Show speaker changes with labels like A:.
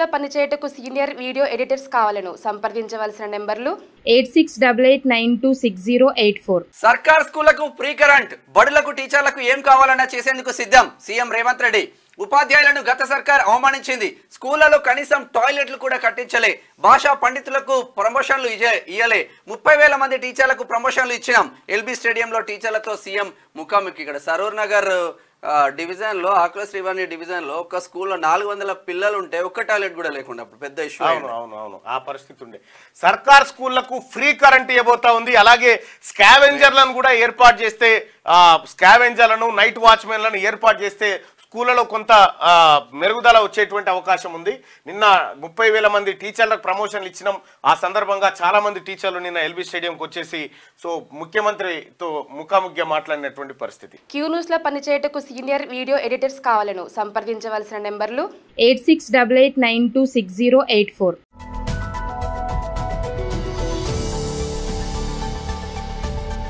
A: లో పనిచేయటకు senior video editors కావాలను సంప్రదించవలసిన నెంబర్లు
B: eight six double eight nine two six zero eight four
C: సర్కార్ స్కూళ్లకు ప్రీ కరెంట్ బడులకు టీచర్లకు ఏం కావాలన్నా చేసేందుకు సిద్ధం సీఎం రేవంత్ రెడ్డి ఉపాధ్యాయులను గత సర్కార్ అవమానించింది స్కూళ్లలో కనీసం టాయిలెట్లు కూడా కట్టించలే భాషా పండితులకు ప్రమోషన్లు ఇయ్యలే ముప్పై వేల మంది టీచర్లకు ప్రమోషన్లు ఇచ్చినాం ఎల్బీ స్టేడియంలో టీచర్లతో సీఎం ముఖాముఖి ఇక్కడ సరూర్ నగర్ డివిజన్లో ఆకుల శ్రీవాణి డివిజన్లో ఒక స్కూల్లో నాలుగు వందల పిల్లలు
D: ఉంటే ఒక్క టాయిలెట్ కూడా లేకుండా అప్పుడు పెద్ద ఇష్యూ అవును అవును అవును ఆ పరిస్థితి ఉండే సర్కార్ స్కూళ్లకు ఫ్రీ కరెంట్ ఇవ్వబోతా ఉంది అలాగే స్కావెంజర్లను కూడా ఏర్పాటు చేస్తే స్కావెంజర్లను నైట్ వాచ్మెన్లను ఏర్పాటు చేస్తే స్కూళ్ళలో కొంత మెరుగుదల వచ్చేటువంటి అవకాశం ఉంది నిన్న ముప్పై వేల మంది టీచర్లకు ప్రమోషన్లు ఇచ్చినాం ఆ సందర్భంగా చాలా మంది టీచర్లు నిన్న ఎల్బీ స్టేడియంకి వచ్చేసి సో ముఖ్యమంత్రితో ముఖాముఖిగా మాట్లాడినటువంటి పరిస్థితి
A: క్యూ న్యూస్ లో పనిచేయటకు సీనియర్ వీడియో ఎడిటర్స్ కావాలను సంప్రదించవలసిన నెంబర్లు eight six
B: double eight nine two six zero eight four